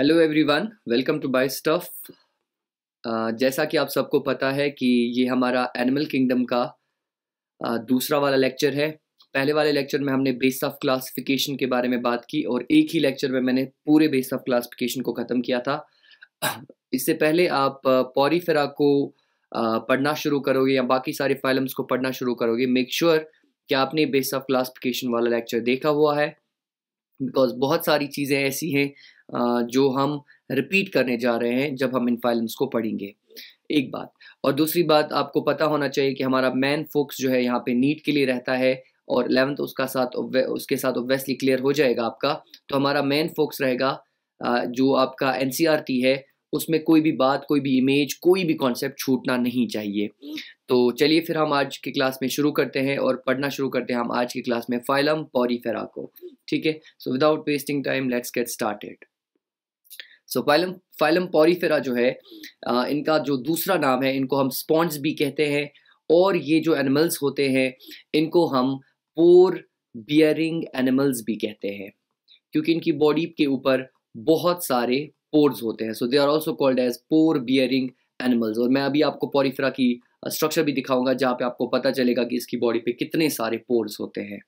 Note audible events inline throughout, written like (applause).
Hello everyone welcome to by stuff जैसा कि आप सबको पता है कि ये हमारा एनिमल किंगडम का uh, दूसरा वाला लेक्चर है पहले वाले लेक्चर में हमने बेस ऑफ क्लासिफिकेशन के बारे में बात की और एक ही लेक्चर में मैंने पूरे बेस ऑफ क्लासिफिकेशन को ख़त्म किया था (coughs) इससे पहले आप पौरीफेरा uh, को uh, पढ़ना शुरू करोगे या बाकी सारे फाइलम्स को पढ़ना शुरू करोगे मेक श्योर sure कि आपने बेस ऑफ क्लासिफिकेशन वाला लेक्चर देखा हुआ है बिकॉज बहुत सारी चीज़ें ऐसी हैं जो हम रिपीट करने जा रहे हैं जब हम इन फाइल्स को पढ़ेंगे एक बात और दूसरी बात आपको पता होना चाहिए कि हमारा मेन फोक्स जो है यहाँ पे नीट के लिए रहता है और एलेवंथ उसका साथ उसके साथ ऑब्वियसली क्लियर हो जाएगा आपका तो हमारा मेन फोकस रहेगा जो आपका एन e है उसमें कोई भी बात कोई भी इमेज कोई भी कॉन्सेप्ट छूटना नहीं चाहिए तो चलिए फिर हम आज की क्लास में शुरू करते हैं और पढ़ना शुरू करते हैं हम आज की क्लास में फाइलम पॉरीफेरा को ठीक है so without wasting time let's get started so phylum phylum porifera जो है आ, इनका जो दूसरा नाम है इनको हम स्पॉन्ड्स भी कहते हैं और ये जो एनिमल्स होते हैं इनको हम पोर बियरिंग एनिमल्स भी कहते हैं क्योंकि इनकी बॉडी के ऊपर बहुत सारे पोर्स होते हैं so they are also called as pore bearing animals और मैं अभी आपको पॉरीफेरा की स्ट्रक्चर भी दिखाऊंगा जहां पे आपको पता चलेगा कि इसकी बॉडी पे कितने सारे पोर्स होते हैं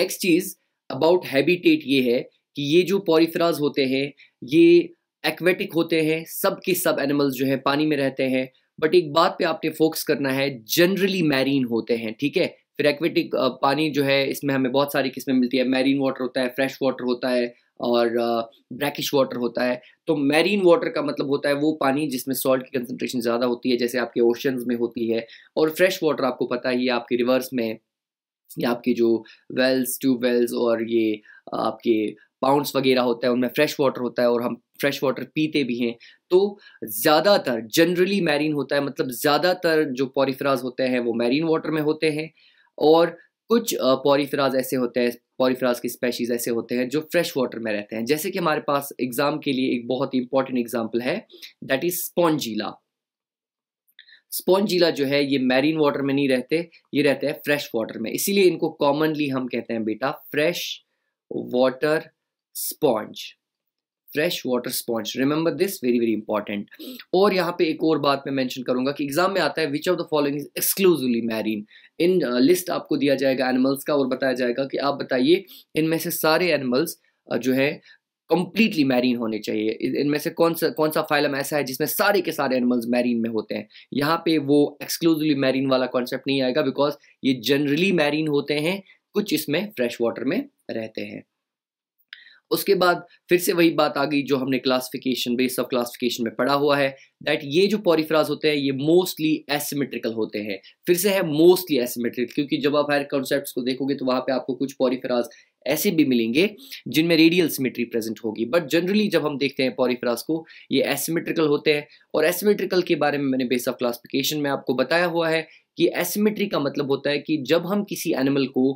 नेक्स्ट चीज अबाउट हैबिटेट ये है कि ये जो पॉरीफ्राज होते हैं ये एक्वेटिक होते हैं सब के सब एनिमल्स जो है पानी में रहते हैं बट एक बात पे आपने फोकस करना है जनरली मैरीन होते हैं ठीक है फिर एक्वेटिक पानी जो है इसमें हमें बहुत सारी किस्में मिलती है मैरीन वाटर होता है फ्रेश वाटर होता है और ब्रैकिश वाटर होता है तो मैरीन वाटर का मतलब होता है वो पानी जिसमें सॉल्ट की कंसनट्रेशन ज़्यादा होती है जैसे आपके ओशंस में होती है और फ्रेश वाटर आपको पता ही है आपके रिवर्स में या आपके जो वेल्स ट्यूब वेल्स और ये आपके पाउंड्स वगैरह होता है उनमें फ्रेश वाटर होता है और हम फ्रेश वाटर पीते भी हैं तो ज़्यादातर जनरली मैरीन होता है मतलब ज़्यादातर जो पॉरीफ्राज होते हैं वो मैरीन वाटर में होते हैं और कुछ पॉरीफ्राज ऐसे होते हैं पॉरीफ्राज के स्पेशीज़ ऐसे होते हैं जो फ्रेश वाटर में रहते हैं जैसे कि हमारे पास एग्ज़ाम के लिए एक बहुत ही इंपॉर्टेंट एग्जाम्पल है दैट इज़ स्पॉन्जीला स्पॉन्जीला जो है ये मैरीन वाटर में नहीं रहते ये रहते हैं फ्रेश वाटर में इसीलिए इनको कॉमनली हम कहते हैं बेटा fresh water sponge fresh water sponge remember this very very important और यहाँ पे एक और बात मैं मैंशन करूंगा कि एग्जाम में आता है which of the following is exclusively marine इन लिस्ट आपको दिया जाएगा एनिमल्स का और बताया जाएगा कि आप बताइए इनमें से सारे एनिमल्स जो है कंप्लीटली मैरीन होने चाहिए इनमें से कौन सा कौन सा फाइलम ऐसा है जिसमें सारे के सारे एनिमल्स मैरीन में होते हैं यहाँ पे वो एक्सक्लूसिवली मैरीन वाला कॉन्सेप्ट नहीं आएगा बिकॉज ये जनरली मैरीन होते हैं कुछ इसमें फ्रेश वाटर में रहते हैं उसके बाद फिर से वही बात आ गई जो हमने क्लासिफिकेशन बेस ऑफ क्लासिफिकेशन में पढ़ा हुआ है दैट ये जो पॉरीफ्राज होते हैं ये मोस्टली एसिमेट्रिकल होते हैं फिर से है मोस्टली एसिमेट्रिकल क्योंकि जब आप हायर कॉन्सेप्ट को देखोगे तो वहां पे आपको कुछ पॉरीफ्राज ऐसे भी मिलेंगे जिनमें रेडियल सिमेट्री प्रेजेंट होगी बट जनरली जब हम देखते हैं पॉरीफ्राज को ये एसिमेट्रिकल होते हैं और एसिमेट्रिकल के बारे में मैंने बेस ऑफ क्लासिफिकेशन में आपको बताया हुआ है कि एसिमेट्री का मतलब होता है कि जब हम किसी एनिमल को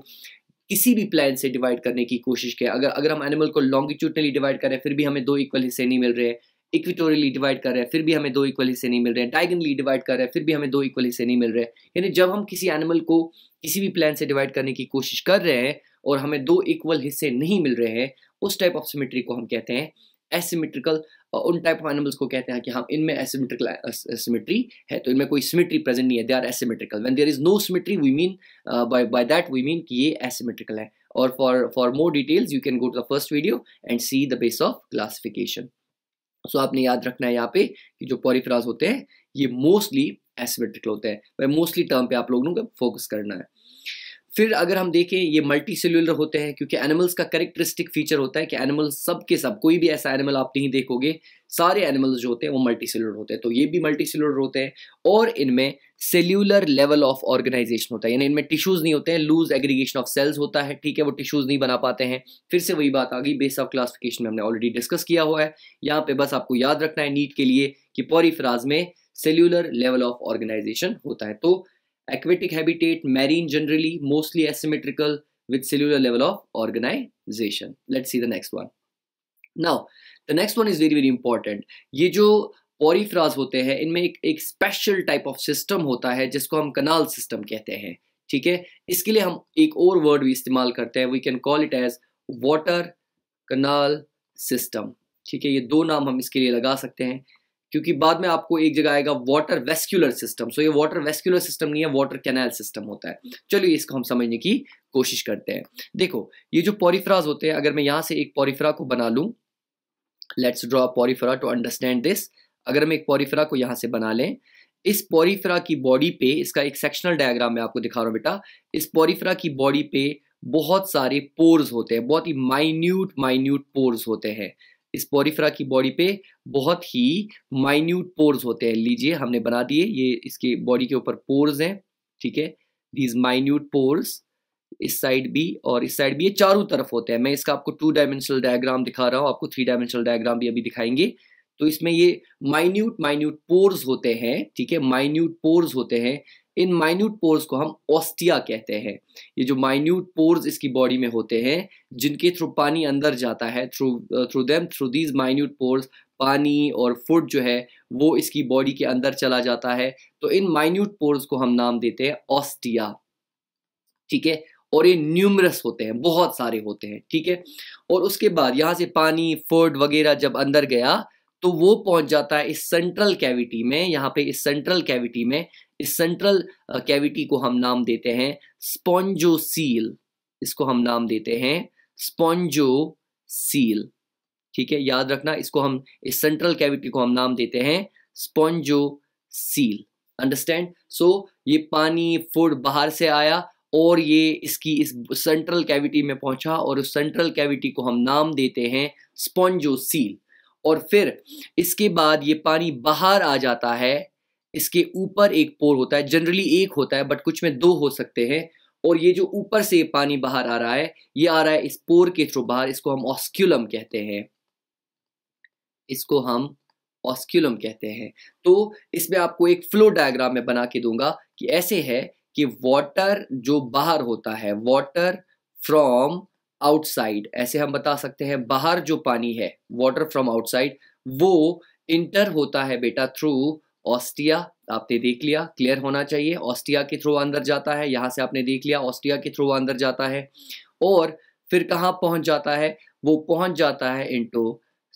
किसी भी प्लान से डिवाइड करने की कोशिश करें अगर अगर हम एनिमल को लॉन्गिट्यूडनली डिवाइड कर रहे हैं फिर भी हमें दो इक्वल हिस्से नहीं मिल रहे इक्विटोरियली डिवाइड कर रहे हैं फिर भी हमें दो इक्वल हिस्से नहीं मिल रहे हैं डायगनली डिवाइड कर रहे हैं फिर भी हमें दो इक्वल हिस्से नहीं मिल रहे हैं यानी जब हम किसी एनिमल को किसी भी प्लान से डिवाइड करने की कोशिश कर रहे हैं और हमें दो इक्वल हिस्से नहीं मिल रहे हैं उस टाइप ऑफ सिमेट्री को हम कहते हैं एसिमेट्रिकल uh, उन टाइप ऑफ एनिमल्स को कहते हैं कि हाँ इनमें एसिमेट्रिकल एसिमेट्री uh, है तो इनमें कोई सिमेट्री प्रेजेंट नहीं है they are asymmetrical when there is no symmetry we mean by by that we mean कि ये एसिमेट्रिकल है और for for more details you can go to the first video and see the base of classification so आपने याद रखना है यहाँ पे कि जो पॉरीफ्राज होते हैं ये मोस्टली एसिमेट्रिकल होते हैं मोस्टली टर्म पे आप लोगों को फोकस करना है फिर अगर हम देखें ये मल्टी सेल्यूलर होते हैं क्योंकि एनिमल्स का करेक्टरिस्टिक फीचर होता है कि एनिमल सब के सब कोई भी ऐसा एनिमल आप नहीं देखोगे सारे एनिमल्स जो होते हैं वो मल्टी सेल्यूलर होते हैं तो ये भी मल्टी सेल्यूलर होते हैं और इनमें सेल्यूलर लेवल ऑफ ऑर्गेनाइजेशन होता है यानी इनमें टिश्यूज नहीं होते हैं लूज एग्रीगेशन ऑफ सेल्स होता है ठीक है वो टिश्यूज नहीं बना पाते हैं फिर से वही बात आ गई बेस ऑफ क्लासिफिकेशन में हमने ऑलरेडी डिस्कस किया हुआ है यहाँ पे बस आपको याद रखना है नीट के लिए कि पॉरीफ्राज में सेल्यूलर लेवल ऑफ ऑर्गेनाइजेशन होता है तो Aquatic habitat, marine generally, mostly asymmetrical with cellular level of organization. Let's see the next one. Now, the next one is very very important. ये जो पॉरीफ्राज होते हैं इनमें एक एक स्पेशल टाइप ऑफ सिस्टम होता है जिसको हम कनाल सिस्टम कहते हैं ठीक है इसके लिए हम एक और वर्ड भी इस्तेमाल करते हैं we can call it as water canal system ठीक है ये दो नाम हम इसके लिए लगा सकते हैं क्योंकि बाद में आपको एक जगह आएगा वाटर वेस्क्यूलर सिस्टम सो ये वाटर वेस्क्यूलर सिस्टम नहीं है वाटर कैनाल सिस्टम होता है चलिए इसको हम समझने की कोशिश करते हैं देखो ये जो पॉरीफ्राज होते हैं अगर मैं यहाँ से एक पॉरीफ्रा को बना लूँ let's draw porifera to understand this अगर हम एक पॉरीफ्रा को यहाँ से बना लें इस पॉरीफ्रा की बॉडी पे इसका एक सेक्शनल डायग्राम मैं आपको दिखा रहा हूँ बेटा इस पॉरीफ्रा की बॉडी पे बहुत सारे पोर्स होते हैं बहुत ही माइन्यूट माइन्यूट पोर्स होते हैं इस की बॉडी पे बहुत ही माइन्यूट पोर्स होते हैं लीजिए हमने बना दिए ये इसके बॉडी के ऊपर पोर्स हैं ठीक है दीज माइन्यूट पोर्स इस साइड भी और इस साइड भी ये चारों तरफ होते हैं मैं इसका आपको टू डायमेंशनल डायग्राम दिखा रहा हूँ आपको थ्री डायमेंशनल डायग्राम भी अभी दिखाएंगे तो इसमें ये माइन्यूट माइन्यूट पोर्स होते हैं ठीक है माइन्यूट पोर्स होते हैं इन माइन्यूट पोर्स को हम ऑस्टिया कहते हैं ये जो माइन्यूट पोर्स इसकी बॉडी में होते हैं जिनके थ्रू पानी अंदर जाता है through through them through these minute pores पानी और फूड जो है वो इसकी बॉडी के अंदर चला जाता है तो इन माइन्यूट पोर्स को हम नाम देते हैं ऑस्टिया ठीक है और ये न्यूमरस होते हैं बहुत सारे होते हैं ठीक है और उसके बाद यहाँ से पानी फूड वगैरह जब अंदर गया तो वो पहुंच जाता है इस सेंट्रल कैविटी में यहाँ पे इस सेंट्रल कैविटी में इस सेंट्रल कैविटी uh, को हम नाम देते हैं स्पॉन्जो सील इसको हम नाम देते हैं स्पॉन्जो सील ठीक है याद रखना इसको हम इस सेंट्रल कैविटी को हम नाम देते हैं स्पॉन्जो सील अंडरस्टैंड सो ये पानी फूड बाहर से आया और ये इसकी इस सेंट्रल कैविटी में पहुंचा और उस सेंट्रल कैविटी को हम नाम देते हैं स्पॉन्जो सील और फिर इसके बाद ये पानी बाहर आ जाता है इसके ऊपर एक पोर होता है जनरली एक होता है बट कुछ में दो हो सकते हैं और ये जो ऊपर से पानी बाहर आ रहा है ये आ रहा है इस पोर के थ्रू बाहर इसको हम ऑस्क्यूलम कहते हैं इसको हम ऑस्क्यूलम कहते हैं तो इसमें आपको एक फ्लो डायग्राम में बना के दूंगा कि ऐसे है कि वाटर जो बाहर होता है वाटर फ्रॉम आउटसाइड ऐसे हम बता सकते हैं बाहर जो पानी है वाटर फ्रॉम आउटसाइड वो इंटर होता है बेटा थ्रू ऑस्टिया आपने देख लिया क्लियर होना चाहिए ऑस्टिया के थ्रू अंदर जाता है यहां से आपने देख लिया ऑस्टिया के थ्रू अंदर जाता है और फिर कहाँ पहुंच जाता है वो पहुंच जाता है into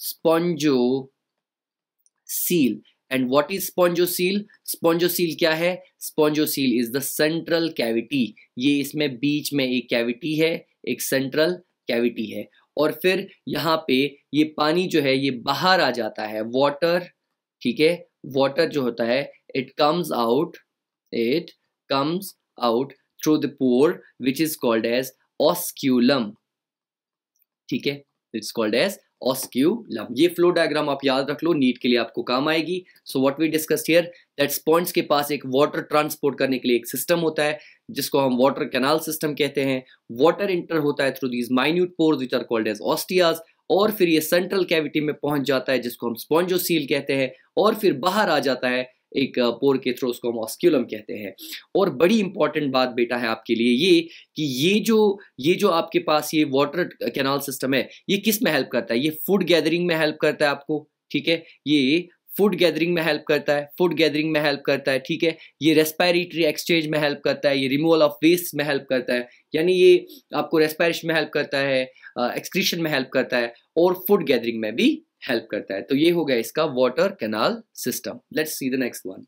spongocoel and what is spongo spongocoel क्या है spongocoel is the central cavity ये इसमें बीच में एक कैविटी है एक सेंट्रल कैविटी है और फिर यहाँ पे ये पानी जो है ये बाहर आ जाता है वॉटर ठीक है वाटर जो होता है it comes out it comes out through the pore which is called as osculum ठीक है इट्स कॉल्ड एज ऑस्क्यूलम ये फ्लो डायग्राम आप याद रख लो नीट के लिए आपको काम आएगी so what we discuss here that's points के पास एक वाटर ट्रांसपोर्ट करने के लिए एक सिस्टम होता है जिसको हम वाटर कैनाल सिस्टम कहते हैं वाटर इंटर होता है through these minute pores which are called as ostia और फिर ये सेंट्रल कैविटी में पहुंच जाता है जिसको हम स्पॉन्जोसील कहते हैं और फिर बाहर आ जाता है एक पोर के थ्रू उसको हम ऑस्क्यूलम कहते हैं और बड़ी इंपॉर्टेंट बात बेटा है आपके लिए ये कि ये जो ये जो आपके पास ये वाटर कैनाल सिस्टम है ये किस में हेल्प करता है ये फूड गैदरिंग में हेल्प करता है आपको ठीक है ये फूड गैदरिंग में हेल्प करता है फूड गैदरिंग में हेल्प करता है ठीक है ये रेस्पायरेटरी एक्सचेंज में हेल्प करता है ये रिमूवल ऑफ वेस्ट में हेल्प करता है यानी ये आपको रेस्पायरेशन में हेल्प करता है एक्सक्रीशन में हेल्प करता है और फूड गैदरिंग में भी हेल्प करता है तो ये हो गया इसका water canal system let's see the next one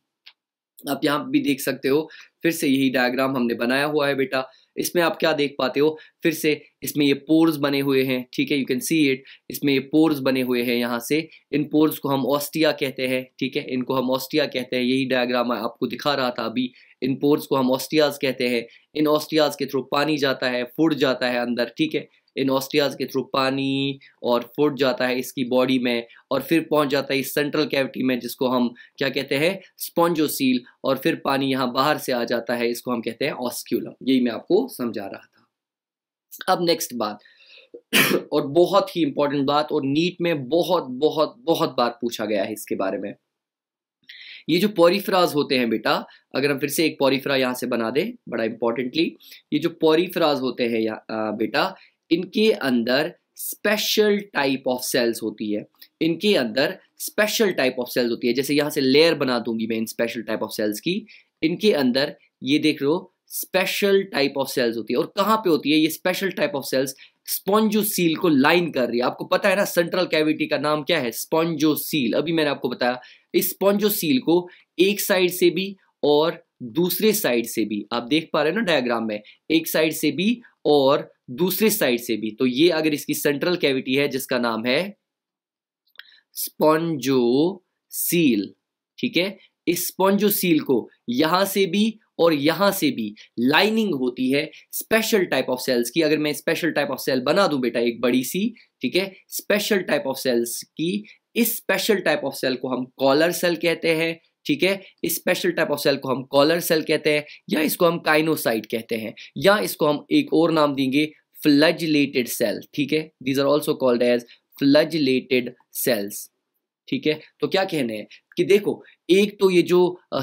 आप यहाँ भी देख सकते हो फिर से यही डायग्राम हमने बनाया हुआ है बेटा इसमें आप क्या देख पाते हो फिर से इसमें ये पोर्स बने हुए हैं ठीक है यू कैन सी इट इसमें ये पोर्स बने हुए हैं यहाँ से इन पोर्स को हम ऑस्टिया कहते हैं ठीक है इनको हम ऑस्टिया कहते हैं यही डायग्राम आपको दिखा रहा था अभी इन पोर्स को हम ऑस्टियाज कहते हैं इन ऑस्टियाज के थ्रू पानी जाता है फूड जाता है अंदर ठीक है इन ऑस्टियाज के थ्रू पानी और फूड जाता है इसकी बॉडी में और फिर पहुंच जाता है इस सेंट्रल कैविटी में जिसको हम क्या कहते हैं स्पॉन्जोसील और फिर पानी यहाँ बाहर से आ जाता है इसको हम कहते हैं ऑस्क्यूलम यही मैं आपको समझा रहा था अब नेक्स्ट बात (coughs) और बहुत ही इंपॉर्टेंट बात और नीट में बहुत बहुत बहुत बार पूछा गया है इसके बारे में ये जो पोरीफ्राज होते हैं बेटा अगर हम फिर से एक पोरीफ्रा यहाँ से बना दें बड़ा इंपॉर्टेंटली ये जो पोरीफ्राज होते हैं बेटा इनके अंदर स्पेशल टाइप ऑफ सेल्स होती है इनके अंदर स्पेशल टाइप ऑफ सेल्स होती है जैसे यहां से लेयर बना दूंगी मैं इन स्पेशल टाइप ऑफ सेल्स की इनके अंदर ये देख लो स्पेशल टाइप ऑफ सेल्स होती है और कहां पे होती है ये special type of cells spongocoel को लाइन कर रही है आपको पता है ना सेंट्रल कैविटी का नाम क्या है स्पॉन्जोसील अभी मैंने आपको बताया इस स्पॉन्जोसील को एक साइड से भी और दूसरे साइड से भी आप देख पा रहे हो ना डायग्राम में एक साइड से भी और दूसरी साइड से भी तो ये अगर इसकी सेंट्रल कैविटी है जिसका नाम है स्पॉन्जो सील ठीक है इस स्पॉन्जो सील को यहां से भी और यहां से भी लाइनिंग होती है स्पेशल टाइप ऑफ सेल्स की अगर मैं स्पेशल टाइप ऑफ सेल बना दूं बेटा एक बड़ी सी ठीक है स्पेशल टाइप ऑफ सेल्स की इस स्पेशल टाइप ऑफ सेल को हम कॉलर सेल कहते हैं ठीक है इस स्पेशल टाइप ऑफ सेल को हम कॉलर सेल कहते हैं या इसको हम काइनोसाइट कहते हैं या इसको हम एक और नाम देंगे फ्लजलेटेड सेल ठीक है these are also called as flagellated cells ठीक है तो क्या कहने हैं कि देखो एक तो ये जो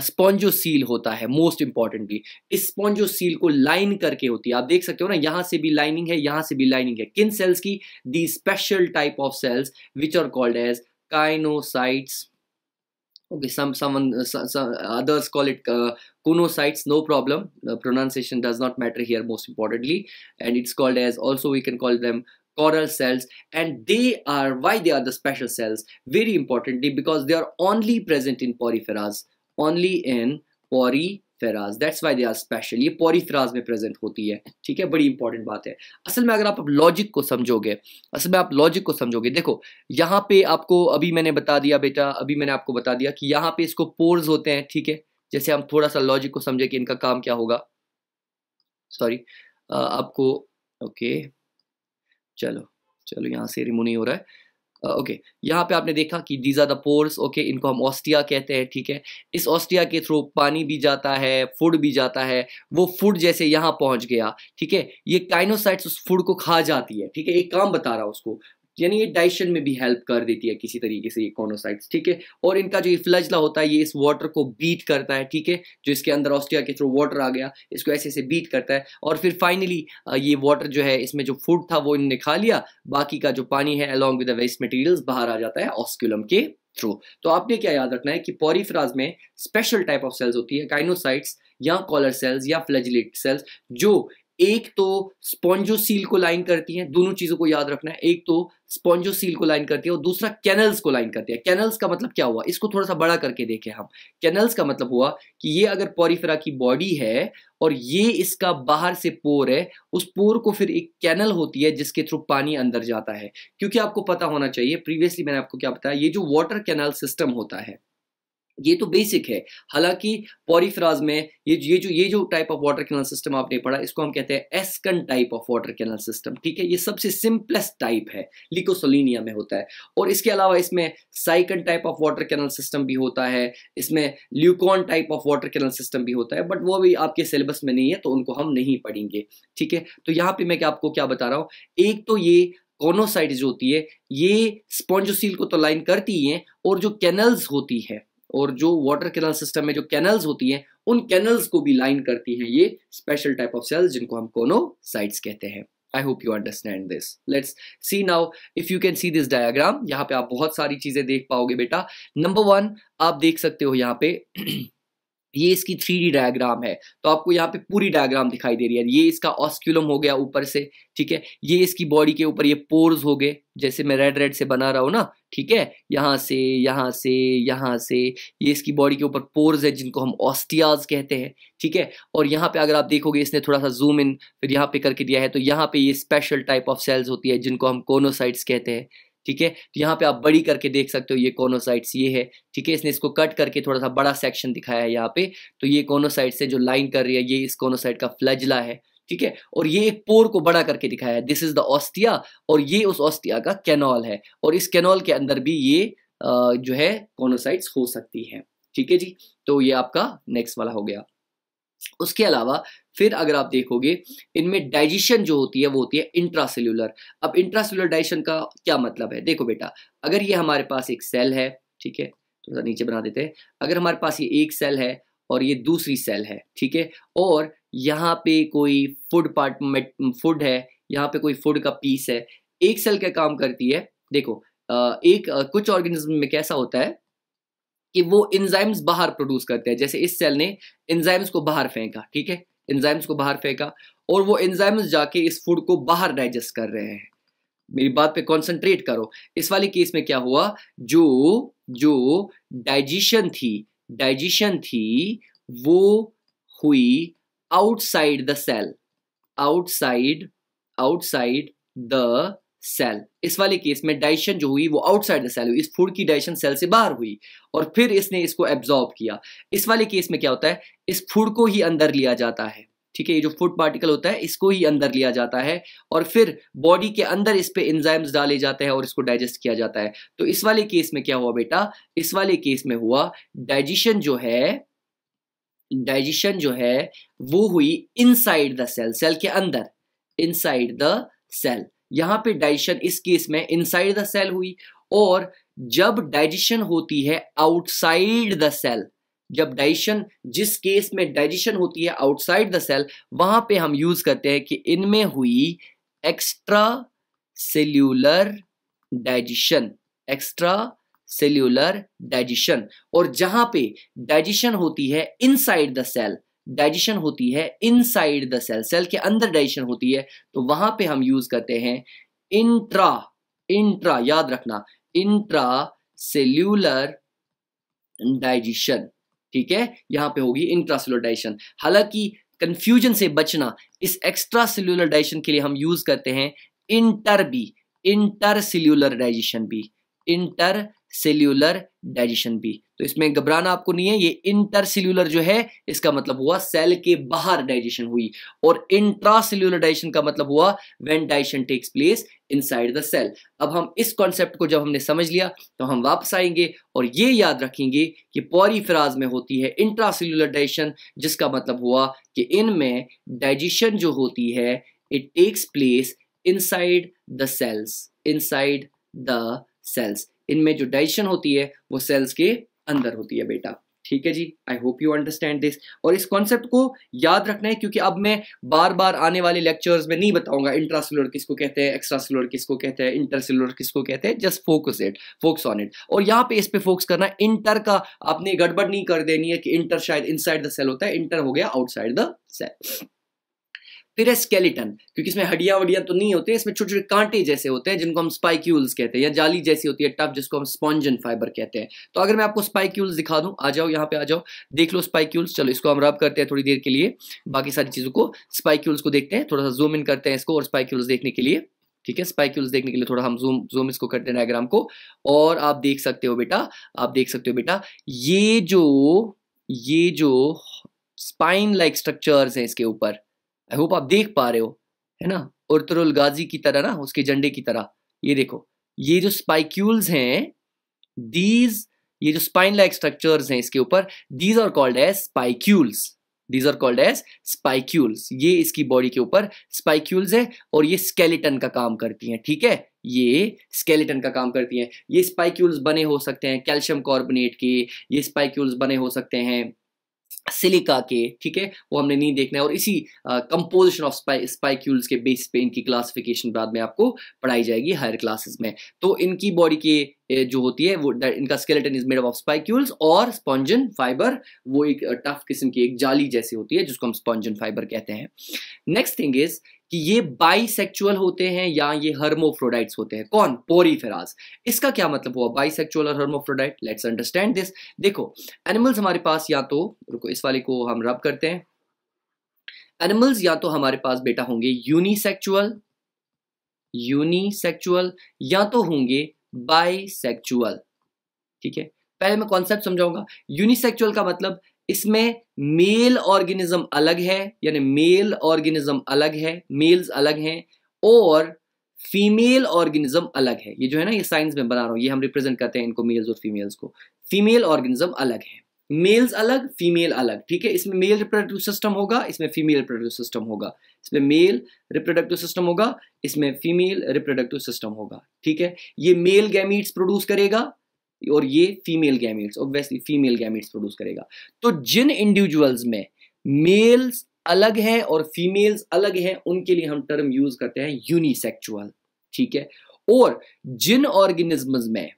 स्पॉन्जो सील होता है मोस्ट इंपॉर्टेंटली इस स्पॉन्जो सील को लाइन करके होती है आप देख सकते हो ना यहां से भी लाइनिंग है यहां से भी लाइनिंग है किन सेल्स की the special type of cells which are called as choanocytes okay some someone uh, some, some, others call it uh, sites no problem pronunciation does not matter here most importantly and it's called as also we can call them coral cells and they are why they are the special cells very importantly because they are only present in poriferas, only in pori. फेराज that's why they are special ये फराज में present होती है ठीक है बड़ी important बात है असल में अगर आप लॉजिक को समझोगे असल में आप लॉजिक को समझोगे देखो यहाँ पे आपको अभी मैंने बता दिया बेटा अभी मैंने आपको बता दिया कि यहाँ पे इसको पोर्स होते हैं ठीक है जैसे हम थोड़ा सा लॉजिक को समझे कि इनका काम क्या होगा सॉरी आपको ओके चलो चलो यहाँ से रिमूव नहीं हो रहा है ओके uh, okay. यहाँ पे आपने देखा कि these are the pores okay इनको हम ऑस्टिया कहते हैं ठीक है इस ऑस्टिया के थ्रू पानी भी जाता है फूड भी जाता है वो फूड जैसे यहाँ पहुंच गया ठीक है ये काइनोसाइट्स उस फूड को खा जाती है ठीक है एक काम बता रहा उसको यानी ये डाइशन में भी हेल्प कर देती है किसी तरीके से ये कोनोसाइट्स ठीक है और इनका जो ये फ्लजला होता है ये इस वाटर को बीट करता है ठीक है जो इसके अंदर ऑस्ट्रिया के थ्रू वाटर आ गया इसको ऐसे ऐसे बीट करता है और फिर फाइनली ये वाटर जो है इसमें जो फूड था वो इन्होंने खा लिया बाकी का जो पानी है अलॉन्ग विद वेस्ट मटीरियल्स बाहर आ जाता है ऑस्क्यूलम के थ्रू तो आपने क्या याद रखना है कि पॉरीफ्राज में स्पेशल टाइप ऑफ सेल्स होती है काइनोसाइट्स या कॉलर सेल्स या फ्लजिलेट सेल्स जो एक तो स्पॉन्जोसील को लाइन करती हैं दोनों चीज़ों को याद रखना है एक तो स्पॉन्जोसील को लाइन करती है और दूसरा कैनल्स को लाइन करती है कैनल्स का मतलब क्या हुआ इसको थोड़ा सा बड़ा करके देखें हम कैनल्स का मतलब हुआ कि ये अगर पॉरीफेरा की बॉडी है और ये इसका बाहर से पोर है उस पोर को फिर एक कैनल होती है जिसके थ्रू पानी अंदर जाता है क्योंकि आपको पता होना चाहिए प्रीवियसली मैंने आपको क्या बताया ये जो वाटर कैनल सिस्टम होता है ये तो बेसिक है हालांकि पॉरीफ्राज में ये ये जो ये जो type of water canal system आपने पढ़ा इसको हम कहते हैं ascon type of water canal system ठीक है ये सबसे सिंपलेस्ट टाइप है लिकोसोलिनिया में होता है और इसके अलावा इसमें sycon type of water canal system भी होता है इसमें leucon type of water canal system भी होता है बट वो भी आपके सिलेबस में नहीं है तो उनको हम नहीं पढ़ेंगे ठीक है तो यहाँ पर मैं क्या आपको क्या बता रहा हूँ एक तो ये कोनोसाइड जो होती है ये स्पॉन्जोसील को तो लाइन करती है और जो कैनल्स होती है और जो वाटर कैनल सिस्टम में जो कैनल्स होती हैं उन कैनल्स को भी लाइन करती हैं ये स्पेशल टाइप ऑफ सेल्स जिनको हम कोनोसाइट्स कहते हैं I hope you understand this let's see now if you can see this diagram यहाँ पे आप बहुत सारी चीजें देख पाओगे बेटा नंबर वन आप देख सकते हो यहाँ पे (clears throat) ये इसकी थ्री डी डायग्राम है तो आपको यहाँ पे पूरी डायग्राम दिखाई दे रही है ये इसका ऑस्क्यूलम हो गया ऊपर से ठीक है ये इसकी बॉडी के ऊपर ये पोर्स हो गए जैसे मैं रेड रेड से बना रहा हूँ ना ठीक है यहाँ से यहाँ से यहाँ से ये इसकी बॉडी के ऊपर पोर्स है जिनको हम ऑस्टियाज कहते हैं ठीक है और यहाँ पे अगर आप देखोगे इसने थोड़ा सा जूम इन फिर यहाँ पे करके दिया है तो यहाँ पे ये स्पेशल टाइप ऑफ सेल्स होती है जिनको हम कोनोसाइट्स कहते हैं ठीक है तो यहाँ पे आप बड़ी करके देख सकते हो ये कोनोसाइट्स ये है ठीक है इसने इसको कट करके थोड़ा सा बड़ा सेक्शन दिखाया है यहाँ पे तो ये कोनोसाइट से जो लाइन कर रही है ये इस कोनोसाइट का फ्लैजला है ठीक है और ये एक पोर को बड़ा करके दिखाया है दिस इज द ऑस्टिया और ये उस ऑस्टिया का कैनॉल है और इस कैनॉल के अंदर भी ये जो है कोनोसाइट्स हो सकती है ठीक है जी तो ये आपका नेक्स्ट वाला हो गया उसके अलावा फिर अगर आप देखोगे इनमें डाइजेशन जो होती है वो होती है इंट्रासेल्यूलर अब इंट्रासेल्यूलर डाइजेशन का क्या मतलब है देखो बेटा अगर ये हमारे पास एक सेल है ठीक है थोड़ा तो नीचे बना देते हैं अगर हमारे पास ये एक सेल है और ये दूसरी सेल है ठीक है और यहाँ पे कोई फूड पार्ट फूड है यहाँ पे कोई फूड का पीस है एक सेल क्या काम करती है देखो एक कुछ ऑर्गेनिज्म में कैसा होता है कि वो इंजाइम्स बाहर प्रोड्यूस करते हैं जैसे इस सेल ने इंजाइम्स को बाहर फेंका ठीक है इंजाइम्स को बाहर फेंका और वो इंजाइम्स जाके इस फूड को बाहर डाइजेस्ट कर रहे हैं मेरी बात पे कंसंट्रेट करो इस वाली केस में क्या हुआ जो जो डाइजेशन थी डाइजेशन थी वो हुई outside the cell outside outside the cell इस वाले केस में डाइशन जो हुई वो आउटसाइड द सेल हुई इस फूड की डाइशन सेल से बाहर हुई और फिर इसने इसको एब्जॉर्ब किया इस वाले केस में क्या होता है इस फूड को ही अंदर लिया जाता है ठीक है ये जो फूड पार्टिकल होता है इसको ही अंदर लिया जाता है और फिर बॉडी के अंदर इस पे एंजाइम्स डाले जाते हैं और इसको डाइजेस्ट किया जाता है तो इस वाले केस में क्या हुआ बेटा इस वाले केस में हुआ डाइजेशन जो है डाइजेशन जो है वो हुई इनसाइड द सेल सेल के अंदर इनसाइड द सेल यहाँ पे डाइजेशन इस केस में इनसाइड द सेल हुई और जब डाइजेशन होती है आउटसाइड द सेल जब डाइजेशन जिस केस में डाइजेशन होती है आउटसाइड द सेल वहां पे हम यूज करते हैं कि इनमें हुई extracellular digestion extracellular digestion और जहां पे डाइजेशन होती है इनसाइड द सेल डाइजेशन होती है इनसाइड द सेल सेल के अंदर डाइजेशन होती है तो वहां पे हम यूज करते हैं इंट्रा इंट्रा याद रखना इंट्रा सेल्यूलर डाइजेशन ठीक है यहां पे होगी इंट्रा सेल्यूलर डाइजेशन हालांकि कंफ्यूजन से बचना इस एक्स्ट्रा सेल्यूलर डाइजेशन के लिए हम यूज करते हैं इंटर भी इंटर सेल्यूलर डाइजेशन भी इंटर सेल्यूलर डाइजेशन भी तो इसमें घबराना आपको नहीं है ये इंटरसेल्यूलर जो है इसका मतलब हुआ सेल के बाहर डाइजेशन हुई और इंट्रासेल्यूलर डाइजेशन का मतलब हुआ when digestion takes place inside the cell अब हम इस कॉन्सेप्ट को जब हमने समझ लिया तो हम वापस आएंगे और ये याद रखेंगे कि फिराज में होती है इंट्रासेल्यूलर डाइजेशन जिसका मतलब हुआ कि इनमें डाइजेशन जो होती है it takes place inside the cells inside the cells इनमें जो डाइजेशन होती है वो सेल्स के अंदर होती है बेटा ठीक है जी I hope you understand this और इस कॉन्सेप्ट को याद रखना है क्योंकि अब मैं बार बार आने वाले लेक्चर्स में नहीं बताऊंगा इंट्रासेलुलर किसको कहते हैं एक्स्ट्रा किसको कहते हैं इंटरसेलुलर किसको कहते हैं just focus it focus on it और यहाँ पे इस पे फोकस करना इंटर का आपने गड़बड़ नहीं कर देनी है कि इंटर शायद इनसाइड द सेल होता है इंटर हो गया आउटसाइड द सेल फिर है स्केलेटन क्योंकि इसमें हड्डियां वडिया तो नहीं होती इसमें छोटे छोटे कांटे जैसे होते हैं जिनको हम स्पाइक्यूल्स कहते हैं या जाली जैसी होती है टफ जिसको हम स्पॉन्जन फाइबर कहते हैं तो अगर मैं आपको स्पाइक्यूल्स दिखा दूं आ जाओ यहाँ पे आ जाओ देख लो स्पाइक्यूल्स चलो इसको हम रब करते हैं थोड़ी देर के लिए बाकी सारी चीज़ों को स्पाइक्यूल्स को देखते हैं थोड़ा सा जूम इन करते हैं इसको और स्पाइक्यूल्स देखने के लिए ठीक है स्पाइक्यूल्स देखने के लिए थोड़ा हम जूम जूम इसको करते हैं डायग्राम को और आप देख सकते हो बेटा आप देख सकते हो बेटा ये जो ये जो स्पाइन लाइक स्ट्रक्चर्स हैं इसके ऊपर आई होप आप देख पा रहे हो है ना उर्तरुल गाजी की तरह ना उसके झंडे की तरह ये देखो ये जो स्पाइक्यूल्स हैं दीज ये जो स्पाइन लाइक स्ट्रक्चर्स हैं इसके ऊपर these are called as spicules these are called as spicules ये इसकी बॉडी के ऊपर स्पाइक्यूल्स है और ये स्केलेटन का काम करती हैं ठीक है ये स्केलेटन का काम करती हैं ये स्पाइक्यूल्स बने हो सकते हैं कैल्शियम कार्बोनेट के ये स्पाइक्यूल्स बने हो सकते हैं सिलिका के ठीक है वो हमने नहीं देखना है और इसी कंपोजिशन ऑफ स्पाई स्पाइक्यूल्स के बेस पे इनकी क्लासिफिकेशन बाद में आपको पढ़ाई जाएगी हायर क्लासेस में तो इनकी बॉडी के जो होती है वो इनका skeleton is made of spicules और स्पॉन्जन फाइबर वो एक टफ किस्म की एक जाली जैसी होती है जिसको हम स्पॉन्जन फाइबर कहते हैं नेक्स्ट थिंग इज कि ये बाइसेक्चुअल होते हैं या ये हर्मोफ्रोडाइट्स होते हैं कौन पोरी फेराज इसका क्या मतलब हुआ बाइसेक्चुअल और हर्मोफ्रोडाइट लेट्स अंडरस्टैंड दिस देखो एनिमल्स हमारे पास या तो रुको इस वाले को हम रब करते हैं एनिमल्स या तो हमारे पास बेटा होंगे यूनिसेक्चुअल यूनिसेक्चुअल या तो होंगे बाईसेक्चुअल ठीक है पहले मैं कॉन्सेप्ट समझाऊंगा यूनिसेक्चुअल का मतलब इसमें मेल ऑर्गेनिज्म अलग है यानी मेल ऑर्गेनिज्म अलग है मेल्स अलग हैं और फीमेल ऑर्गेनिज्म अलग है ये जो है ना ये साइंस में बना रहा हूँ ये हम रिप्रेजेंट करते हैं इनको मेल्स और फीमेल्स को फीमेल ऑर्गेनिज्म अलग है मेल्स अलग फीमेल अलग ठीक है इसमें मेल रिप्रोडक्टिव सिस्टम होगा इसमें फीमेल रिप्रोडक्टिव सिस्टम होगा इसमें मेल रिप्रोडक्टिव सिस्टम होगा इसमें फीमेल रिप्रोडक्टिव सिस्टम होगा ठीक है ये मेल गैमीट्स प्रोड्यूस करेगा और ये female gametes obviously female gametes produce करेगा तो जिन इंडिविजुअल्स में मेल्स अलग हैं और फीमेल्स अलग हैं उनके लिए हम टर्म यूज करते हैं यूनिसेक्चुअल ठीक है और जिन ऑर्गेनिज्म में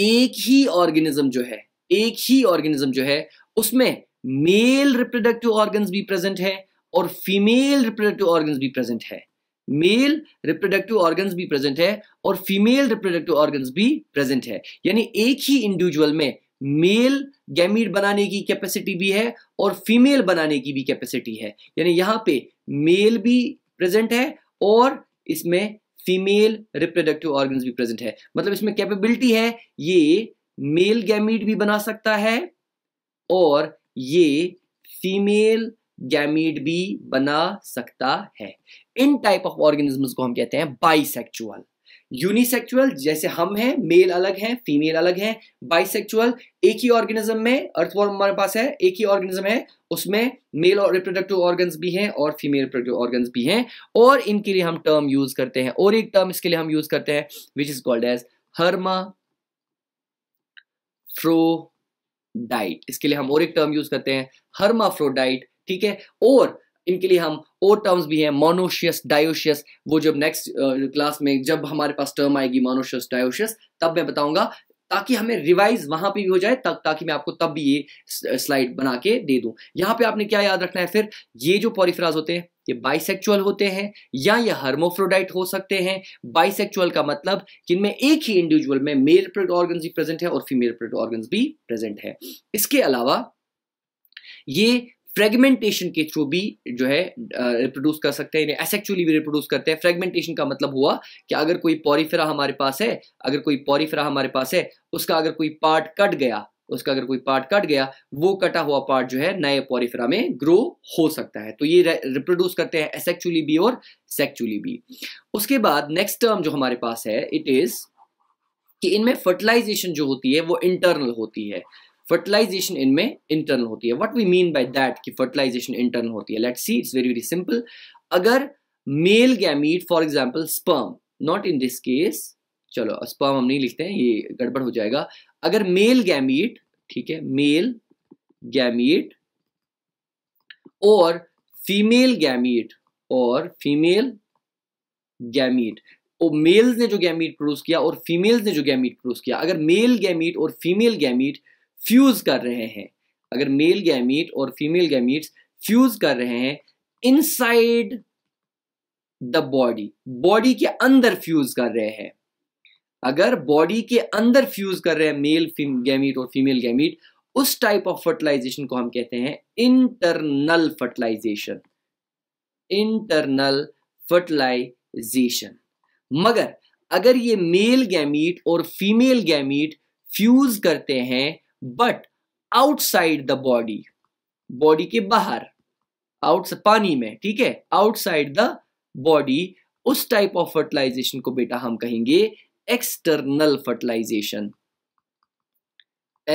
एक ही ऑर्गेनिज्म जो है एक ही ऑर्गेनिज्म जो है उसमें मेल रिप्रोडक्टिव ऑर्गन्स भी प्रेजेंट है और फीमेल रिप्रोडक्टिव ऑर्गन्स भी प्रेजेंट है मेल रिप्रोडक्टिव ऑर्गन्स भी प्रेजेंट है और फीमेल रिप्रोडक्टिव ऑर्गन्स भी प्रेजेंट है यानी एक ही इंडिविजुअल में मेल गैमीट बनाने की कैपेसिटी भी है और फीमेल बनाने की भी कैपेसिटी है यानी यहाँ पे मेल भी प्रेजेंट है और इसमें फीमेल रिप्रोडक्टिव ऑर्गन्स भी प्रेजेंट है मतलब इसमें कैपेबिलिटी है ये मेल गैमीट भी बना सकता है और ये फीमेल गैमीट भी बना सकता है इन टाइप ऑफ ऑर्गेनिज्म को हम कहते हैं बाइसेक्चुअल यूनिसेक्चुअल जैसे हम हैं मेल अलग हैं फीमेल अलग हैं बाइसेक्चुअल एक ही ऑर्गेनिज्म में अर्थवॉर्म हमारे पास है एक ही ऑर्गेनिज्म है उसमें मेल और रिप्रोडक्टिव ऑर्गन्स भी हैं और फीमेल रिप्रोडक्टिव ऑर्गन्स भी हैं और इनके लिए हम टर्म यूज करते हैं और एक टर्म इसके लिए हम यूज करते हैं which is called as hermaphrodite इसके लिए हम और एक टर्म यूज करते हैं हर्माफ्रोडाइट ठीक है और इनके लिए हम और टर्म्स भी हैं मोनोशियस डायोशियस वो जब नेक्स्ट क्लास uh, में जब हमारे पास टर्म आएगी मोनोशियस डायोशियस तब मैं बताऊंगा ताकि हमें रिवाइज वहां पे भी हो जाए तक ताकि मैं आपको तब भी ये स्लाइड uh, बना के दे दूं यहां पे आपने क्या याद रखना है फिर ये जो पॉरीफ्राज होते हैं ये बाइसेक्चुअल होते हैं या ये हर्मोफ्रोडाइट हो सकते हैं बाइसेक्चुअल का मतलब जिनमें एक ही इंडिविजुअल में मेल प्रेड ऑर्गन भी प्रेजेंट है और फीमेल प्रेड ऑर्गन भी प्रेजेंट है इसके अलावा ये फ्रेगमेंटेशन के थ्रू भी जो है रिप्रोड्यूस कर सकते हैं एसेक्चुअली भी रिप्रोड्यूस करते हैं फ्रेगमेंटेशन का मतलब हुआ कि अगर कोई पॉरीफेरा हमारे पास है अगर कोई पॉरीफेरा हमारे पास है उसका अगर कोई पार्ट कट गया उसका अगर कोई पार्ट कट गया वो कटा हुआ पार्ट जो है नए पॉरीफेरा में ग्रो हो सकता है तो ये रिप्रोड्यूस करते हैं एसेक्चुअली भी और सेक्चुअली भी उसके बाद नेक्स्ट टर्म जो हमारे पास है इट इज कि इनमें फर्टिलाइजेशन जो होती है वो इंटरनल होती है फर्टिलाइजेशन इनमें इंटर्न होती है what we mean by that कि फर्टिलाइजेशन इंटर्न होती है let see it's very very simple अगर male gamete for example sperm not in this case चलो स्पर्म हम नहीं लिखते हैं ये गड़बड़ हो जाएगा अगर मेल गैमीट ठीक है मेल गैमीट और फीमेल गैमीट और फीमेल गैमीट और मेल्स ने जो गैमीट प्रोड्यूस किया और फीमेल्स ने जो गैमीट प्रोड्यूस किया अगर मेल गैमीट और फीमेल गैमीट फ्यूज कर रहे हैं अगर मेल गैमीट और फीमेल गैमीट्स फ्यूज कर रहे हैं इनसाइड द बॉडी बॉडी के अंदर फ्यूज कर रहे हैं अगर बॉडी के अंदर फ्यूज कर रहे हैं मेल गैमीट और फीमेल गैमीट उस टाइप ऑफ फर्टिलाइजेशन को हम कहते हैं इंटरनल फर्टिलाइजेशन इंटरनल फर्टिलाइजेशन मगर अगर ये मेल गैमीट और फीमेल गैमीट फ्यूज करते हैं but outside the body body के बाहर आउट पानी में ठीक है आउटसाइड द बॉडी उस टाइप ऑफ फर्टिलाइजेशन को बेटा हम कहेंगे external fertilization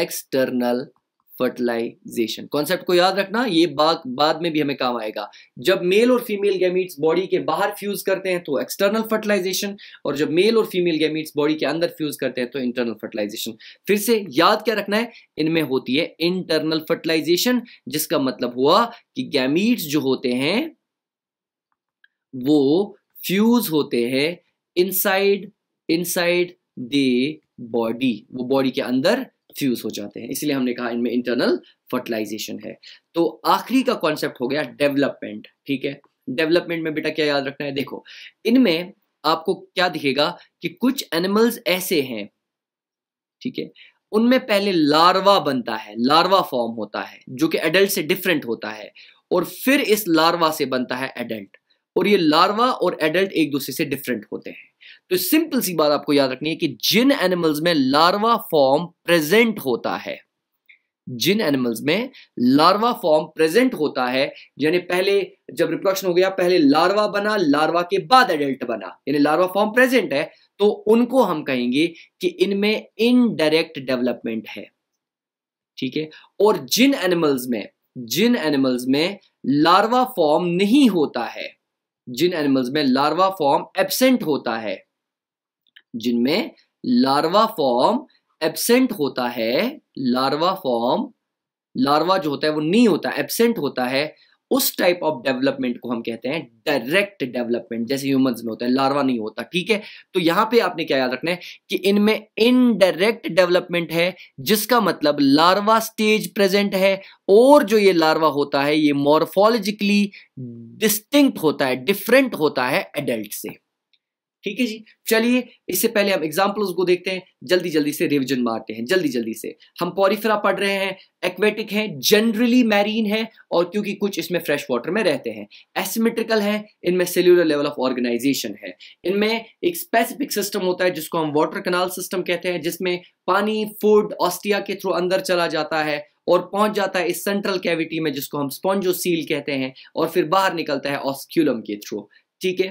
external fertilization concept को याद रखना ये बात बाद में भी हमें काम आएगा जब मेल और फीमेल गैमीट्स बॉडी के बाहर फ्यूज करते हैं तो एक्सटर्नल फर्टिलाइजेशन और जब मेल और फीमेल गैमीट्स बॉडी के अंदर फ्यूज करते हैं तो इंटरनल फर्टिलाइजेशन फिर से याद क्या रखना है इनमें होती है इंटरनल फर्टिलाइजेशन जिसका मतलब हुआ कि गैमीट्स जो होते हैं वो फ्यूज होते हैं इनसाइड इनसाइड दे बॉडी वो बॉडी के अंदर फ्यूज हो जाते हैं इसलिए हमने कहा इनमें इंटरनल फर्टिलाइजेशन है तो आखिरी का कॉन्सेप्ट हो गया डेवलपमेंट ठीक है डेवलपमेंट में बेटा क्या याद रखना है देखो इनमें आपको क्या दिखेगा कि कुछ एनिमल्स ऐसे हैं ठीक है उनमें पहले लार्वा बनता है लार्वा फॉर्म होता है जो कि एडल्ट से डिफरेंट होता है और फिर इस लार्वा से बनता है एडल्ट और ये लार्वा और एडल्ट एक दूसरे से डिफरेंट होते हैं तो सिंपल सी बात आपको याद रखनी है कि जिन एनिमल्स में लार्वा फॉर्म प्रेजेंट होता है जिन एनिमल्स में लार्वा फॉर्म प्रेजेंट होता है यानी पहले जब रिप्रोडक्शन हो गया पहले लार्वा बना लार्वा के बाद एडल्ट बना यानी लार्वा फॉर्म प्रेजेंट है तो उनको हम कहेंगे कि इनमें इनडायरेक्ट डेवलपमेंट है ठीक है और जिन एनिमल्स में जिन एनिमल्स में लार्वा फॉर्म नहीं होता है जिन एनिमल्स में लार्वा फॉर्म एबसेंट होता है जिनमें लार्वा फॉर्म एबसेंट होता है लार्वा फॉर्म लार्वा जो होता है वो नहीं होता एबसेंट होता है उस टाइप ऑफ डेवलपमेंट को हम कहते हैं डायरेक्ट डेवलपमेंट जैसे ह्यूमंस में होता है लार्वा नहीं होता ठीक है तो यहां पे आपने क्या याद रखना है कि इनमें इनडायरेक्ट डेवलपमेंट है जिसका मतलब लार्वा स्टेज प्रेजेंट है और जो ये लार्वा होता है ये मॉर्फोलॉजिकली डिस्टिंक्ट होता है डिफरेंट होता है एडल्ट से ठीक है जी चलिए इससे पहले हम एग्जाम्पल्स को देखते हैं जल्दी जल्दी से रिविजन मारते हैं जल्दी जल्दी से हम पॉरीफेरा पढ़ रहे हैं एक्वेटिक हैं जनरली मैरीन है और क्योंकि कुछ इसमें फ्रेश वाटर में रहते हैं एसिमेट्रिकल है इनमें सेल्यूलर लेवल ऑफ ऑर्गेनाइजेशन है इनमें एक स्पेसिफिक सिस्टम होता है जिसको हम वाटर कनाल सिस्टम कहते हैं जिसमें पानी फूड ऑस्टिया के थ्रू अंदर चला जाता है और पहुंच जाता है इस सेंट्रल कैविटी में जिसको हम स्पॉन्जोसील कहते हैं और फिर बाहर निकलता है ऑस्क्यूलम के थ्रू ठीक है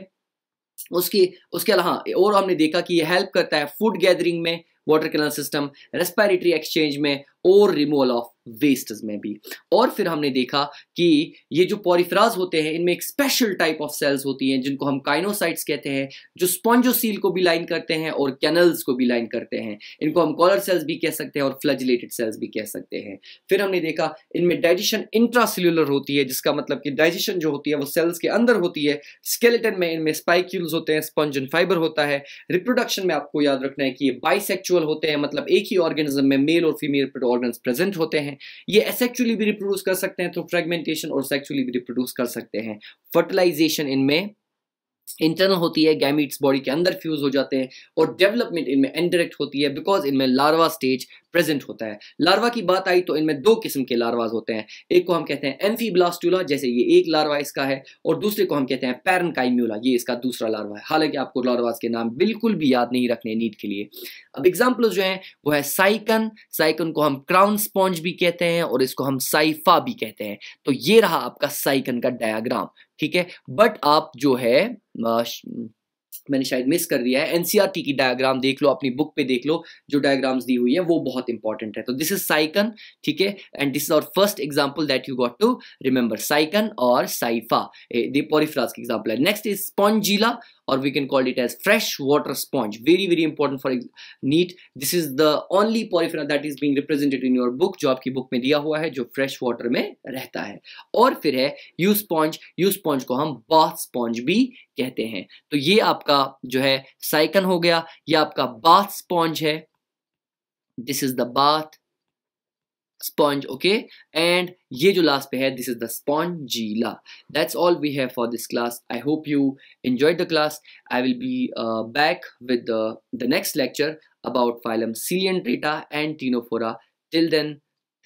उसकी उसके अलावा और हमने देखा कि ये हेल्प करता है फूड गैदरिंग में water canal system respiratory exchange में और रिमूवल ऑफ वेस्टज में भी और फिर हमने देखा कि ये जो पॉरीफ्राज होते हैं इनमें एक स्पेशल टाइप ऑफ सेल्स होती हैं जिनको हम काइनोसाइट्स कहते हैं जो स्पॉन्जोसील को भी लाइन करते हैं और कैनल्स को भी लाइन करते हैं इनको हम कॉलर सेल्स भी कह सकते हैं और फ्लजिलेटेड सेल्स भी कह सकते हैं फिर हमने देखा इनमें डाइजेशन इंट्रासेल्यूलर होती है जिसका मतलब कि डाइजेशन जो होती है वो सेल्स के अंदर होती है स्केलेटन में इनमें स्पाइक्यूल्स होते हैं एंड फाइबर होता है रिप्रोडक्शन में आपको याद रखना है कि ये बाइसेक्चुअल होते हैं मतलब एक ही ऑर्गेनिज्म में मेल और फीमेल ऑर्गन्स प्रेजेंट होते हैं ये एसेक्चुअली भी रिप्रोड्यूस कर सकते हैं तो फ्रेगमेंटेशन और सेक्चुअली भी रिप्रोड्यूस कर सकते हैं फर्टिलाइजेशन इनमें इंटरनल होती है गैमिट्स बॉडी के अंदर फ्यूज हो जाते हैं और डेवलपमेंट इनमें इनडायरेक्ट होती है बिकॉज इनमें लार्वा स्टेज प्रेजेंट होता है लार्वा की बात आई तो इनमें दो किस्म के लार्वाज होते हैं एक को हम कहते हैं ब्लास्टूला जैसे ये एक लार्वा इसका है और दूसरे को हम कहते हैं पैरनकाइम्यूला ये इसका दूसरा लार्वा है हालांकि आपको लार्वाज के नाम बिल्कुल भी याद नहीं रखने नीट के लिए अब एग्जाम्पल जो है वो है साइकन साइकन को हम क्राउन स्पॉन्ज भी कहते हैं और इसको हम साइफा भी कहते हैं तो ये रहा आपका साइकन का डायाग्राम ठीक है बट आप जो है मैंने शायद मिस कर दिया है एनसीईआरटी e की डायग्राम देख लो अपनी बुक पे देख लो जो डायग्राम्स दी हुई है वो बहुत इंपॉर्टेंट है तो दिस इज साइकन ठीक है and this is our first example that you got to remember sycon और साइफा दे पोरीफ्राज की एग्जांपल है next is spongilla or we can call it as fresh water sponge very very important for neat this is the only polyphenol that is being represented in your book jo aapki book mein diya hua hai jo fresh water mein rehta hai aur fir hai you sponge you sponge ko hum bath sponge bhi kehte hain to ye aapka jo hai sycon ho gaya ye aapka bath sponge hai this is the bath sponge okay and ये जो last पे है this is the spongilla that's all we have for this class I hope you enjoy the class I will be back with the next lecture about phylum coelenterata and ctenophora till then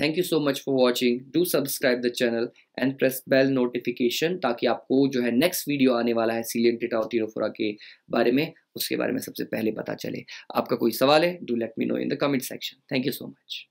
thank you so much for watching do subscribe the channel and press bell notification ताकि आपको जो है next video आने वाला है Cillian data और Ctenophora के बारे में उसके बारे में सबसे पहले पता चले आपका कोई सवाल है do let me know in the comment section thank you so much